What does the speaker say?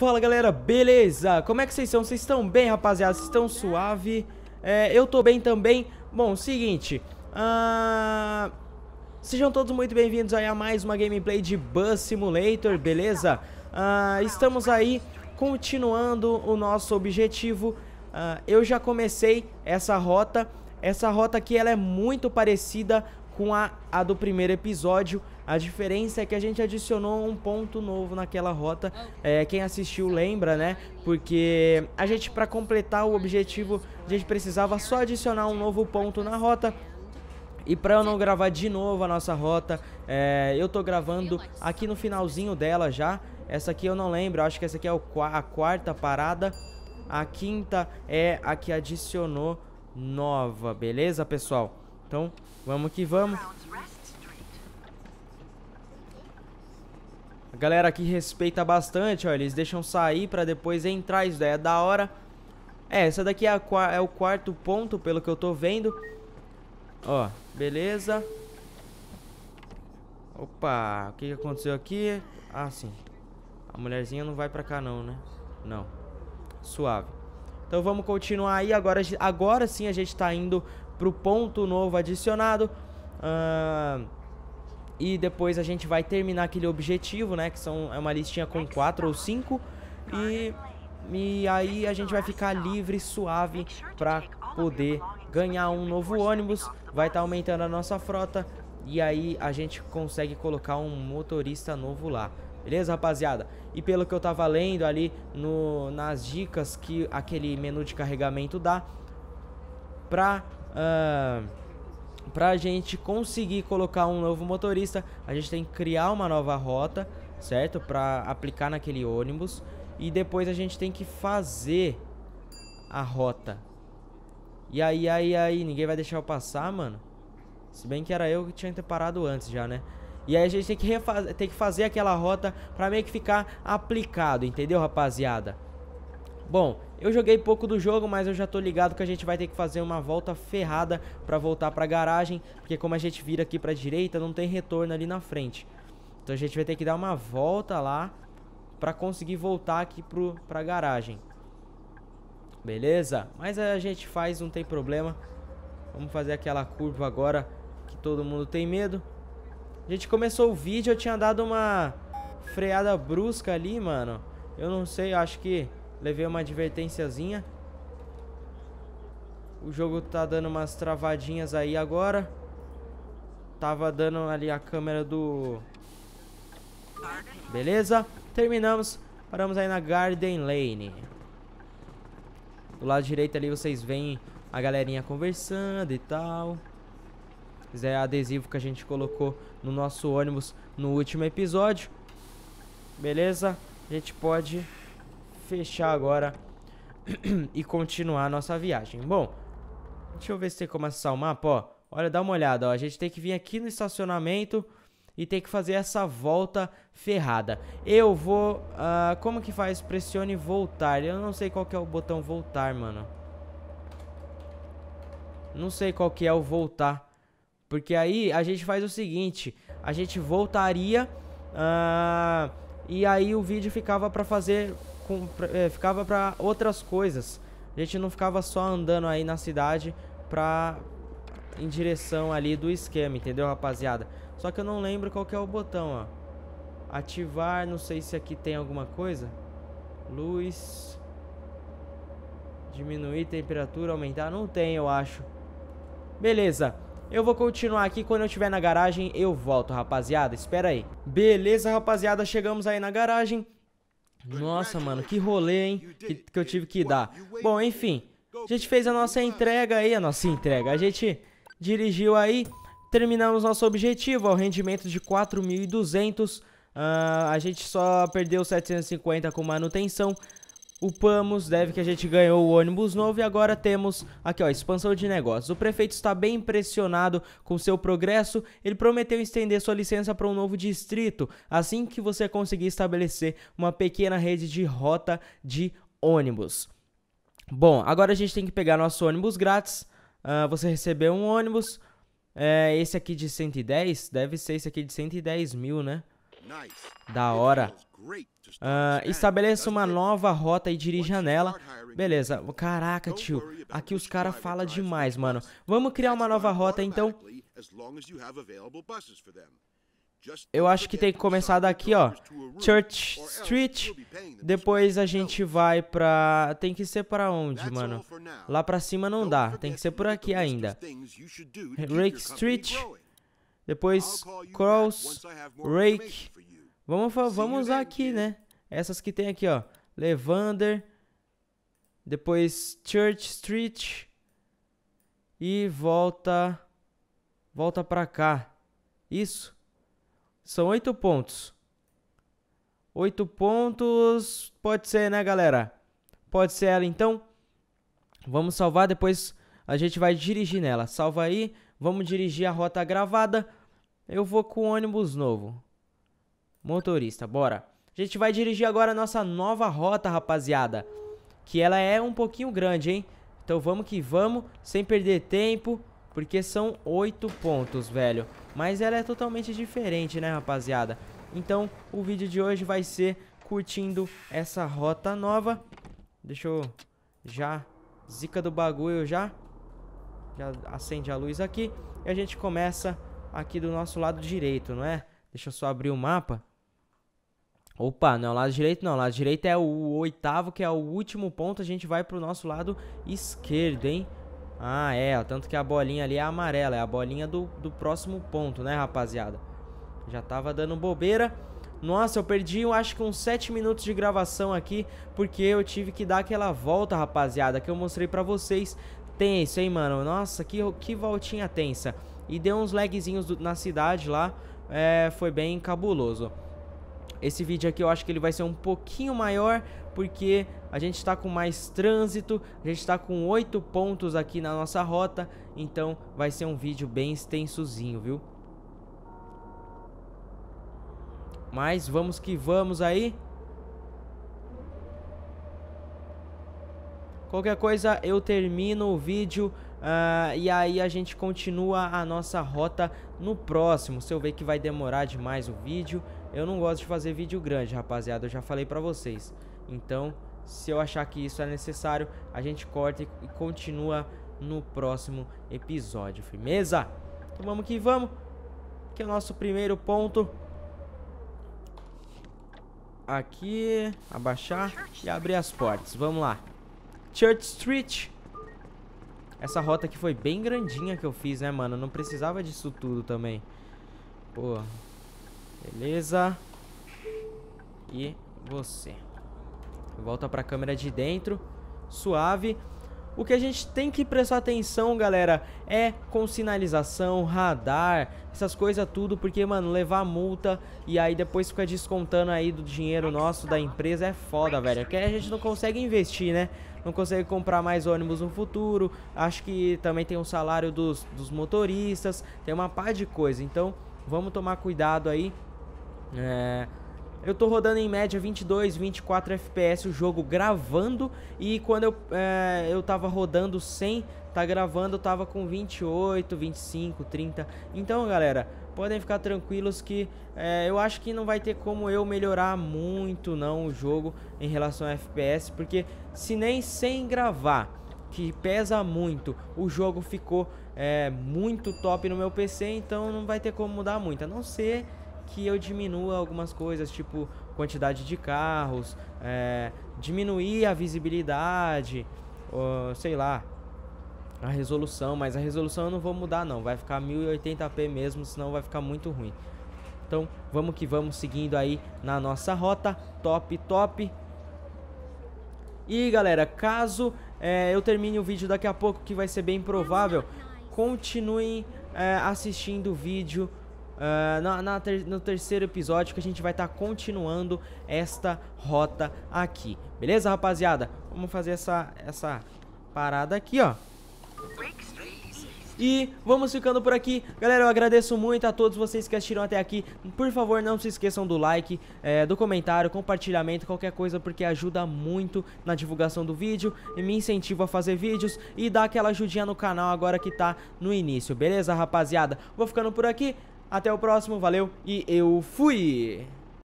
Fala galera, beleza? Como é que vocês estão? Vocês estão bem, rapaziada? Vocês estão suave? É, eu tô bem também. Bom, seguinte. Uh... Sejam todos muito bem-vindos aí a mais uma gameplay de Bus Simulator, beleza? Uh, estamos aí continuando o nosso objetivo. Uh, eu já comecei essa rota. Essa rota aqui ela é muito parecida com a, a do primeiro episódio. A diferença é que a gente adicionou um ponto novo naquela rota. Ah, é, quem assistiu lembra, né? Porque a gente, para completar o objetivo, a gente precisava só adicionar um novo ponto na rota. E para eu não gravar de novo a nossa rota, é, eu tô gravando aqui no finalzinho dela já. Essa aqui eu não lembro, acho que essa aqui é a quarta parada. A quinta é a que adicionou nova, beleza, pessoal? Então, vamos que vamos. Galera aqui respeita bastante, ó. Eles deixam sair pra depois entrar. Isso daí é da hora. É, essa daqui é, a, é o quarto ponto, pelo que eu tô vendo. Ó, beleza. Opa, o que aconteceu aqui? Ah, sim. A mulherzinha não vai pra cá não, né? Não. Suave. Então vamos continuar aí. Agora, agora sim a gente tá indo pro ponto novo adicionado. Ahn... Uh e depois a gente vai terminar aquele objetivo, né? Que são, é uma listinha com quatro ou cinco. E, e aí a gente vai ficar livre, suave, para poder ganhar um novo ônibus. Vai estar tá aumentando a nossa frota. E aí a gente consegue colocar um motorista novo lá. Beleza, rapaziada? E pelo que eu tava lendo ali no, nas dicas que aquele menu de carregamento dá, pra... Uh, para a gente conseguir colocar um novo motorista, a gente tem que criar uma nova rota, certo? Para aplicar naquele ônibus e depois a gente tem que fazer a rota. E aí, aí, aí, ninguém vai deixar eu passar, mano? Se bem que era eu que tinha que ter parado antes já, né? E aí a gente tem que, tem que fazer aquela rota para meio que ficar aplicado, entendeu, rapaziada? Bom, eu joguei pouco do jogo, mas eu já tô ligado que a gente vai ter que fazer uma volta ferrada pra voltar pra garagem, porque como a gente vira aqui pra direita, não tem retorno ali na frente. Então a gente vai ter que dar uma volta lá pra conseguir voltar aqui pro, pra garagem. Beleza? Mas a gente faz, não tem problema. Vamos fazer aquela curva agora que todo mundo tem medo. A gente começou o vídeo, eu tinha dado uma freada brusca ali, mano. Eu não sei, eu acho que Levei uma advertênciazinha. O jogo tá dando umas travadinhas aí agora. Tava dando ali a câmera do... Beleza? Terminamos. Paramos aí na Garden Lane. Do lado direito ali vocês veem a galerinha conversando e tal. Esse é adesivo que a gente colocou no nosso ônibus no último episódio. Beleza? A gente pode fechar agora e continuar a nossa viagem. Bom, deixa eu ver se tem como acessar o mapa, ó. Olha, dá uma olhada, ó. A gente tem que vir aqui no estacionamento e tem que fazer essa volta ferrada. Eu vou... Uh, como que faz? Pressione voltar. Eu não sei qual que é o botão voltar, mano. Não sei qual que é o voltar. Porque aí a gente faz o seguinte. A gente voltaria... Uh, e aí o vídeo ficava pra fazer é, ficava para outras coisas. A gente não ficava só andando aí na cidade pra em direção ali do esquema, entendeu, rapaziada? Só que eu não lembro qual que é o botão, ó. Ativar, não sei se aqui tem alguma coisa. Luz. Diminuir temperatura, aumentar. Não tem, eu acho. Beleza. Eu vou continuar aqui, quando eu estiver na garagem eu volto, rapaziada. Espera aí. Beleza, rapaziada, chegamos aí na garagem. Nossa, mano, que rolê, hein? Que, que eu tive que dar. Bom, enfim. A gente fez a nossa entrega aí, a nossa entrega. A gente dirigiu aí, terminamos nosso objetivo, O rendimento de 4.200. Uh, ah, a gente só perdeu 750 com manutenção, upamos, deve que a gente ganhou o ônibus novo e agora temos aqui ó, expansão de negócios. O prefeito está bem impressionado com seu progresso, ele prometeu estender sua licença para um novo distrito, assim que você conseguir estabelecer uma pequena rede de rota de ônibus. Bom, agora a gente tem que pegar nosso ônibus grátis, uh, você recebeu um ônibus, é, esse aqui de 110, deve ser esse aqui de 110 mil, né? Da hora. Uh, ah, estabeleça uma nova rota e dirija nela. Beleza. Caraca, tio. Aqui os caras falam demais, mano. Vamos criar uma nova rota, então. Eu acho que tem que começar daqui, ó. Church Street. Depois a gente vai pra... Tem que ser pra onde, mano? Lá pra cima não dá. Tem que ser por aqui ainda. Rake Street. Depois Cross Rake. Vamos, Sim, vamos usar aqui, né? Essas que tem aqui, ó. Levander. Depois Church Street. E volta. Volta pra cá. Isso. São oito pontos. Oito pontos. Pode ser, né, galera? Pode ser ela, então. Vamos salvar, depois a gente vai dirigir nela. Salva aí. Vamos dirigir a rota gravada. Eu vou com o ônibus novo. Motorista, bora. A gente vai dirigir agora a nossa nova rota, rapaziada. Que ela é um pouquinho grande, hein? Então vamos que vamos, sem perder tempo. Porque são oito pontos, velho. Mas ela é totalmente diferente, né, rapaziada? Então, o vídeo de hoje vai ser curtindo essa rota nova. Deixa eu já... Zica do bagulho já. Já acende a luz aqui. E a gente começa aqui do nosso lado direito, não é? Deixa eu só abrir o mapa. Opa, não é o lado direito, não. O lado direito é o oitavo, que é o último ponto. A gente vai pro nosso lado esquerdo, hein? Ah, é. Ó, tanto que a bolinha ali é amarela. É a bolinha do, do próximo ponto, né, rapaziada? Já tava dando bobeira. Nossa, eu perdi, eu acho que uns 7 minutos de gravação aqui, porque eu tive que dar aquela volta, rapaziada, que eu mostrei pra vocês. Tenso, hein, mano? Nossa, que, que voltinha tensa. E deu uns lagzinhos do, na cidade lá, é, foi bem cabuloso. Esse vídeo aqui eu acho que ele vai ser um pouquinho maior, porque a gente está com mais trânsito, a gente está com 8 pontos aqui na nossa rota, então vai ser um vídeo bem extensozinho, viu? Mas vamos que vamos aí. Qualquer coisa eu termino o vídeo uh, e aí a gente continua a nossa rota no próximo. Se eu ver que vai demorar demais o vídeo, eu não gosto de fazer vídeo grande, rapaziada, eu já falei pra vocês. Então, se eu achar que isso é necessário, a gente corta e continua no próximo episódio, firmeza? Então vamos que vamos, que é o nosso primeiro ponto. Aqui, abaixar e abrir as portas, vamos lá. Church Street. Essa rota aqui foi bem grandinha que eu fiz, né, mano? Eu não precisava disso tudo também. Pô, Beleza. E você. Volta pra câmera de dentro. Suave. O que a gente tem que prestar atenção, galera, é com sinalização, radar, essas coisas tudo, porque, mano, levar multa e aí depois ficar descontando aí do dinheiro nosso da empresa é foda, velho. Porque a gente não consegue investir, né? Não consegue comprar mais ônibus no futuro. Acho que também tem o um salário dos, dos motoristas, tem uma pá de coisa. Então, vamos tomar cuidado aí é, eu tô rodando em média 22, 24 FPS o jogo gravando e quando eu, é, eu tava rodando sem tá gravando, eu tava com 28, 25, 30. Então, galera, podem ficar tranquilos que é, eu acho que não vai ter como eu melhorar muito não o jogo em relação a FPS, porque se nem sem gravar que pesa muito. O jogo ficou é, muito top no meu PC, então não vai ter como mudar muito, a não ser que eu diminua algumas coisas, tipo quantidade de carros, é, diminuir a visibilidade, ou, sei lá, a resolução, mas a resolução eu não vou mudar não, vai ficar 1080p mesmo, senão vai ficar muito ruim. Então, vamos que vamos seguindo aí na nossa rota, top, top. E galera, caso é, eu termine o vídeo daqui a pouco, que vai ser bem provável, continuem é, assistindo o vídeo ah, na, na ter, no terceiro episódio que a gente vai estar tá continuando esta rota aqui. Beleza, rapaziada? Vamos fazer essa, essa parada aqui, ó. E vamos ficando por aqui. Galera, eu agradeço muito a todos vocês que assistiram até aqui. Por favor, não se esqueçam do like, é, do comentário, compartilhamento, qualquer coisa, porque ajuda muito na divulgação do vídeo. E me incentiva a fazer vídeos e dá aquela ajudinha no canal agora que tá no início, beleza, rapaziada? Vou ficando por aqui. Até o próximo, valeu e eu fui!